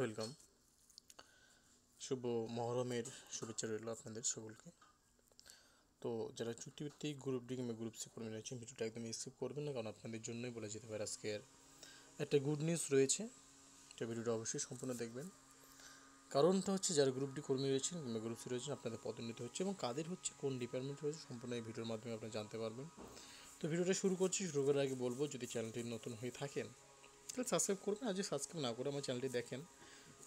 welcome শুভ মহরমের শুভেচ্ছা রইল আপনাদের সকলকে তো যারা চুক্তিভিত্তিক গ্রুপ ডি কিংবা গ্রুপ সি কর্মী রয়েছেন ভিডিওটা একদম স্কিপ করবেন না কারণ আপনাদের জন্যই বলা যেতে পারে আজকের একটা গুড নিউজ রয়েছে এটা ভিডিওটা অবশ্যই সম্পূর্ণ দেখবেন কারণটা হচ্ছে যারা গ্রুপ ডি কর্মী রয়েছেন কিংবা গ্রুপ সি রয়েছেন আপনাদের পদোন্নতি হচ্ছে এবং কাদের হচ্ছে কোন ডিপার্টমেন্ট রয়েছে সম্পূর্ণ এই ভিডিওর মাধ্যমে আপনারা জানতে পারবেন তো ভিডিওটা শুরু করছি শুরু করার আগে বলবো যদি চ্যানেলটি নতুন হয়ে থাকেন আসলে সাবস্ক্রাইব করবেন আর যদি সাবস্ক্রাইব না করে আমার চ্যানেলটি দেখেন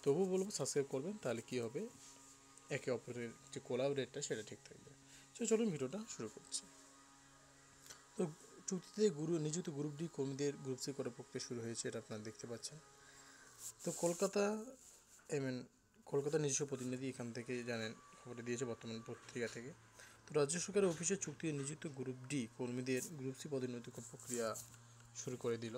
তবু বলবো সাবস্ক্রাইব করবেন তাহলে কী হবে একে অপরের যে কোলাবরেটটা সেটা ঠিক থাকবে তো চলুন ভিডিওটা শুরু করছি তো চুক্তিতে গুরু নিযুক্ত গ্রুপ ডি কর্মীদের গ্রুপ সি করার প্রক্রিয়া শুরু হয়েছে এটা আপনারা দেখতে পাচ্ছেন তো কলকাতা আই মিন কলকাতার নিজস্ব প্রতিনিধি এখান থেকে জানেন খবরে দিয়েছে বর্তমান পত্রিকা থেকে তো রাজ্য সরকারের অফিসে চুক্তিতে নিযুক্ত গ্রুপ ডি কর্মীদের গ্রুপ সি পদোন্নতি প্রক্রিয়া শুরু করে দিল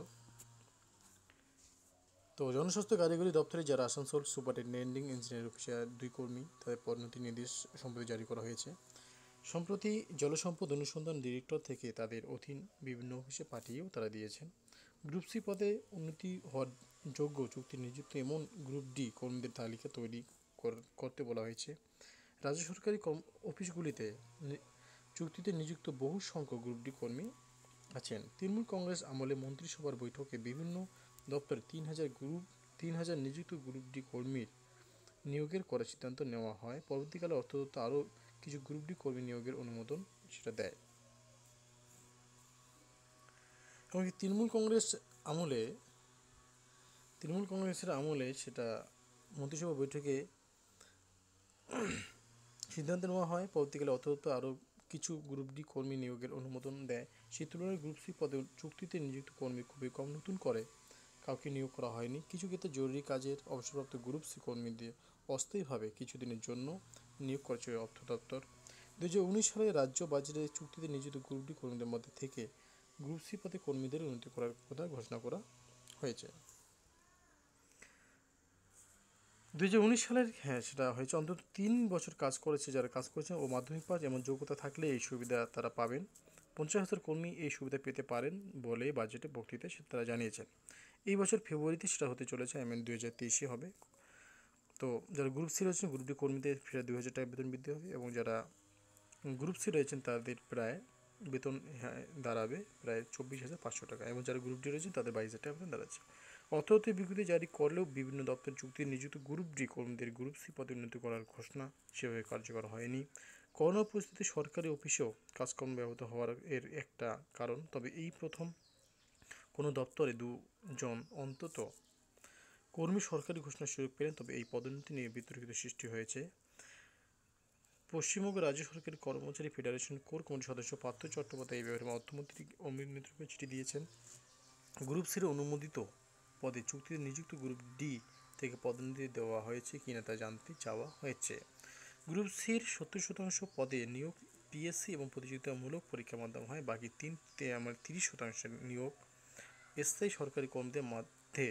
তো জনস্বাস্থ্য কারিগরি দপ্তরে যারা আসানসোল সুপারিনটেন্ডিং ইঞ্জিনিয়ার অফিসার দুই কর্মী তাদের পদোন্নতি নির্দেশ সম্প্রতি জারি করা হয়েছে সম্প্রতি জলসম্পদ অনুসন্ধান ডিরেক্টর থেকে তাদের অধীন বিভিন্ন অফিসে পাঠিয়েও তারা দিয়েছেন গ্রুপ সি পদে উন্নতি হওয়ার যোগ্য চুক্তি নিযুক্ত এমন গ্রুপ ডি কর্মীদের তালিকা তৈরি করতে বলা হয়েছে রাজ্য সরকারি অফিসগুলিতে চুক্তিতে নিযুক্ত বহু সংখ্যক গ্রুপ ডি কর্মী আছেন তৃণমূল কংগ্রেস আমলে মন্ত্রিসভার বৈঠকে বিভিন্ন দপ্তরে তিন হাজার গ্রুপ তিন হাজার নিযুক্ত গ্রুপ ডি কর্মীর নিয়োগের করার সিদ্ধান্ত নেওয়া হয় পরবর্তীকালে অর্থদত্ত আরও কিছু গ্রুপ ডি কর্মী নিয়োগের অনুমোদন সেটা দেয় এমনকি তৃণমূল কংগ্রেস আমলে তৃণমূল কংগ্রেসের আমলে সেটা মন্ত্রিসভা বৈঠকে সিদ্ধান্ত নেওয়া হয় পরবর্তীকালে অর্থদত্ত আরও কিছু গ্রুপ ডি কর্মী নিয়োগের অনুমোদন দেয় সে তুলনায় গ্রুপ সি পদে চুক্তিতে নিযুক্ত কর্মী খুবই কম নতুন করে কাউকে নিয়োগ করা হয়নি কিছু ক্ষেত্রে জরুরি কাজের অবসরপ্রাপ্ত গ্রুপ সি কর্মীদের অস্থায়ীভাবে কিছুদিনের জন্য নিয়োগ করেছে অর্থ দপ্তর দু সালে রাজ্য বাজেটের চুক্তিতে নিয়োজিত গ্রুপ ডি কর্মীদের মধ্যে থেকে গ্রুপ সি পদে কর্মীদের উন্নতি করার কথা ঘোষণা করা হয়েছে দু উনিশ সালের হ্যাঁ সেটা হয়েছে অন্তত তিন বছর কাজ করেছে যারা কাজ করেছেন ও মাধ্যমিক পাস এমন যোগ্যতা থাকলে এই সুবিধা তারা পাবেন পঞ্চাশ হাজার কর্মী এই সুবিধা পেতে পারেন বলে বাজেটে বক্তৃতায় তারা জানিয়েছেন এই বছর ফেব্রুয়ারিতে সেটা হতে চলেছে আই মিন দু হাজার তেইশে হবে তো যারা গ্রুপ সি রয়েছেন গ্রুপ ডি কর্মীদের প্রায় দু হাজার টাকা বেতন বৃদ্ধি হবে এবং যারা গ্রুপ সি রয়েছেন তাদের প্রায় বেতন হ্যাঁ, দাঁড়াবে প্রায় চব্বিশ হাজার পাঁচশো টাকা এবং যারা গ্রুপ ডি রয়েছেন তাদের বাইশ হাজার টাকা বেতন দাঁড়াচ্ছে অর্থনৈতিক বিজ্ঞপ্তি জারি করলেও বিভিন্ন দপ্তর চুক্তি নিযুক্ত গ্রুপ ডি কর্মীদের গ্রুপ সি পদে উন্নতি করার ঘোষণা সেভাবে কার্যকর হয়নি করোনা পরিস্থিতি সরকারি অফিসেও কাজকর্ম ব্যাহত হওয়ার এর একটা কারণ তবে এই প্রথম কোনো দপ্তরে দুজন অন্তত কর্মী সরকারি ঘোষণার সুযোগ পেলেন তবে এই পদোন্নতি নিয়ে বিতর্কিত সৃষ্টি হয়েছে পশ্চিমবঙ্গ রাজ্য সরকারের কর্মচারী ফেডারেশন কোর কমিটির সদস্য পার্থ চট্টোপাধ্যায় এই ব্যাপারে অর্থমন্ত্রী অমিত মিত্রকে চিঠি দিয়েছেন গ্রুপ সিরে অনুমোদিত পদে চুক্তিতে নিযুক্ত গ্রুপ ডি থেকে পদোন্নতি দেওয়া হয়েছে কিনা তা জানতে চাওয়া হয়েছে গ্রুপ সির সত্তর শতাংশ পদে নিয়োগ পিএসসি এবং প্রতিযোগিতামূলক পরীক্ষার মাধ্যমে হয় বাকি তিন আমার তিরিশ শতাংশ নিয়োগ স্থায়ী সরকারি কর্মীদের মধ্যে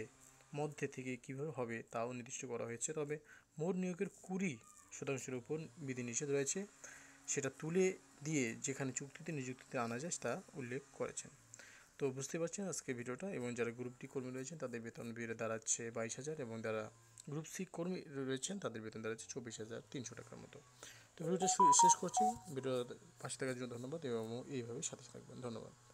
মধ্যে থেকে কীভাবে হবে তাও নির্দিষ্ট করা হয়েছে তবে মোট নিয়োগের কুড়ি শতাংশের উপর বিধিনিষেধ রয়েছে সেটা তুলে দিয়ে যেখানে চুক্তিতে নিযুক্তিতে আনা যায় তা উল্লেখ করেছেন তো বুঝতে পারছেন আজকে ভিডিওটা এবং যারা গ্রুপ ডি কর্মী রয়েছেন তাদের বেতন বেড়ে দাঁড়াচ্ছে বাইশ হাজার এবং যারা গ্রুপ সি কর্মী রয়েছেন তাদের বেতন দাঁড়াচ্ছে চব্বিশ হাজার তিনশো টাকার মতো তো ভিডিওটা শেষ করছি ভিডিওর পাশে থাকার জন্য ধন্যবাদ এবং এইভাবে সাথে থাকবেন ধন্যবাদ